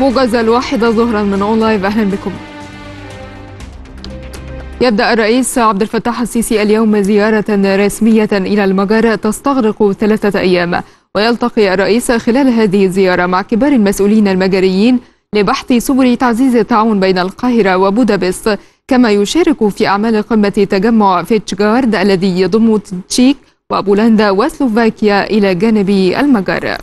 موجز الواحدة ظهرا من اون لايف اهلا بكم. يبدأ الرئيس عبد الفتاح السيسي اليوم زيارة رسمية إلى المجر تستغرق ثلاثة أيام ويلتقي الرئيس خلال هذه الزيارة مع كبار المسؤولين المجريين لبحث سبل تعزيز التعاون بين القاهرة وبودابست كما يشارك في أعمال قمة تجمع فيتشغارد الذي يضم تشيك وبولندا وسلوفاكيا إلى جانب المجر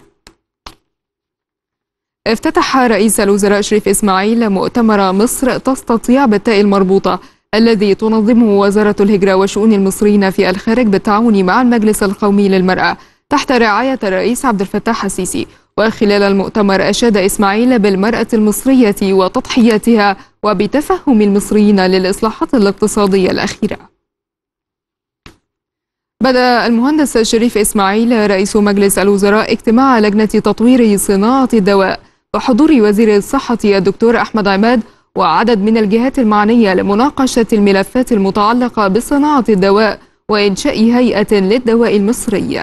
افتتح رئيس الوزراء شريف إسماعيل مؤتمر مصر تستطيع بالتاء المربوطة الذي تنظمه وزارة الهجرة وشؤون المصريين في الخارج بالتعاون مع المجلس القومي للمرأة تحت رعاية الرئيس عبد الفتاح السيسي وخلال المؤتمر أشاد إسماعيل بالمرأة المصرية وتضحياتها وبتفهم المصريين للإصلاحات الاقتصادية الأخيرة بدأ المهندس شريف إسماعيل رئيس مجلس الوزراء اجتماع لجنة تطوير صناعة الدواء بحضور وزير الصحة الدكتور أحمد عماد وعدد من الجهات المعنية لمناقشة الملفات المتعلقة بصناعة الدواء وإنشاء هيئة للدواء المصري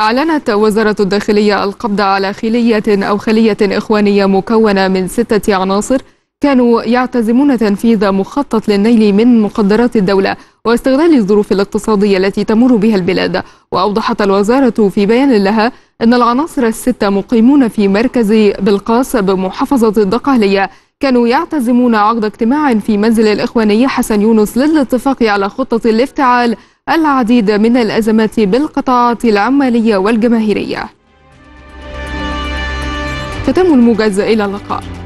أعلنت وزارة الداخلية القبض على خلية أو خلية إخوانية مكونة من ستة عناصر كانوا يعتزمون تنفيذ مخطط للنيل من مقدرات الدولة واستغلال الظروف الاقتصادية التي تمر بها البلاد وأوضحت الوزارة في بيان لها إن العناصر الستة مقيمون في مركز بلقاس بمحافظة الدقهلية كانوا يعتزمون عقد اجتماع في منزل الإخواني حسن يونس للاتفاق على خطة الافتعال العديد من الأزمات بالقطاعات العمالية والجماهيرية تتم الموجز إلى اللقاء